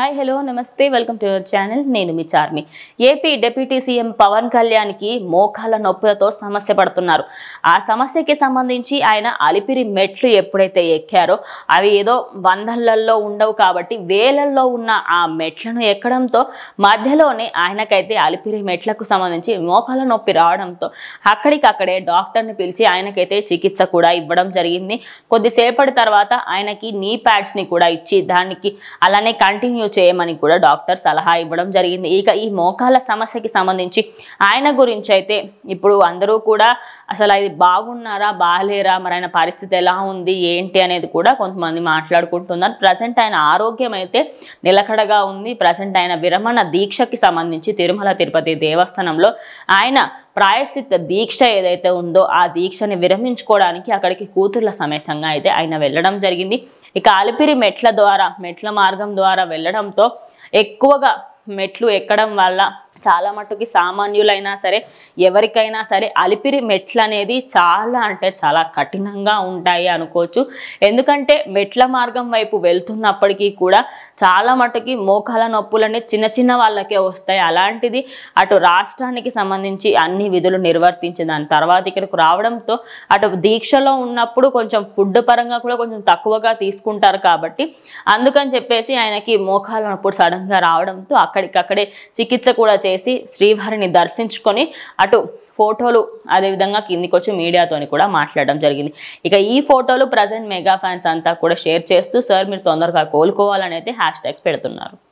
hi hello నమస్తే welcome to your channel నేను మీ Charmi AP deputy CM Pawan కళ్యాణ్కి మోకాల నొప్పులతో సమస్య పడుతున్నారు ఆ సమస్యకి సంబంధించి ఆయన అలిపిరి మెట్లు ఎప్పుడైతే ఎక్కారో అవి ఏదో వందలల్లో ఉండవు కాబట్టి వేలల్లో ఉన్న ఆ మెట్లను ఎక్కడంతో మధ్యలోనే ఆయనకైతే అలిపిరి మెట్లకు సంబంధించి మోకాల నొప్పి రావడంతో అక్కడికక్కడే డాక్టర్ని పిలిచి ఆయనకైతే చికిత్స కూడా ఇవ్వడం జరిగింది కొద్దిసేపటి తర్వాత ఆయనకి నీ ప్యాడ్స్ని కూడా ఇచ్చి దానికి అలానే కంటిన్యూ కంటిన్యూ చేయమని కూడా డాక్టర్ సలహా ఇవ్వడం జరిగింది ఇక ఈ మోకాల సమస్యకి సంబంధించి ఆయన గురించి అయితే ఇప్పుడు అందరూ కూడా అసలు అది బాగున్నారా బాగలేరా మరి ఆయన పరిస్థితి ఎలా ఉంది ఏంటి అనేది కూడా కొంతమంది మాట్లాడుకుంటున్నారు ప్రజెంట్ ఆయన ఆరోగ్యం అయితే నిలకడగా ఉంది ప్రజెంట్ ఆయన విరమణ దీక్షకి సంబంధించి తిరుమల తిరుపతి దేవస్థానంలో ఆయన ప్రాయశ్చిత్త దీక్ష ఏదైతే ఉందో ఆ దీక్షని విరమించుకోవడానికి అక్కడికి కూతుర్ల సమేతంగా అయితే ఆయన వెళ్ళడం జరిగింది ఇక అలిపిరి మెట్ల ద్వారా మెట్ల మార్గం ద్వారా వెళ్ళడంతో ఎక్కువగా మెట్లు ఎక్కడం వల్ల చాలా మటుకి సామాన్యులైనా సరే ఎవరికైనా సరే అలిపిరి మెట్లు అనేది చాలా అంటే చాలా కఠినంగా ఉంటాయి అనుకోవచ్చు ఎందుకంటే మెట్ల మార్గం వైపు వెళ్తున్నప్పటికీ కూడా చాలా మటుకి మోకాల నొప్పులనే చిన్న చిన్న వాళ్ళకే వస్తాయి అలాంటిది అటు రాష్ట్రానికి సంబంధించి అన్ని విధులు నిర్వర్తించి దాని తర్వాత ఇక్కడికి రావడంతో అటు దీక్షలో ఉన్నప్పుడు కొంచెం ఫుడ్ పరంగా కూడా కొంచెం తక్కువగా తీసుకుంటారు కాబట్టి అందుకని చెప్పేసి ఆయనకి మోకాల నొప్పులు సడన్గా రావడంతో అక్కడికక్కడే చికిత్స కూడా చేసి శ్రీవారిని దర్శించుకొని అటు ఫోటోలు అదేవిధంగా కిందికి వచ్చి మీడియాతోని కూడా మాట్లాడడం జరిగింది ఇక ఈ ఫోటోలు ప్రజెంట్ మెగా ఫ్యాన్స్ అంతా కూడా షేర్ చేస్తూ సార్ మీరు తొందరగా కోలుకోవాలని అయితే హ్యాష్ ట్యాగ్స్ పెడుతున్నారు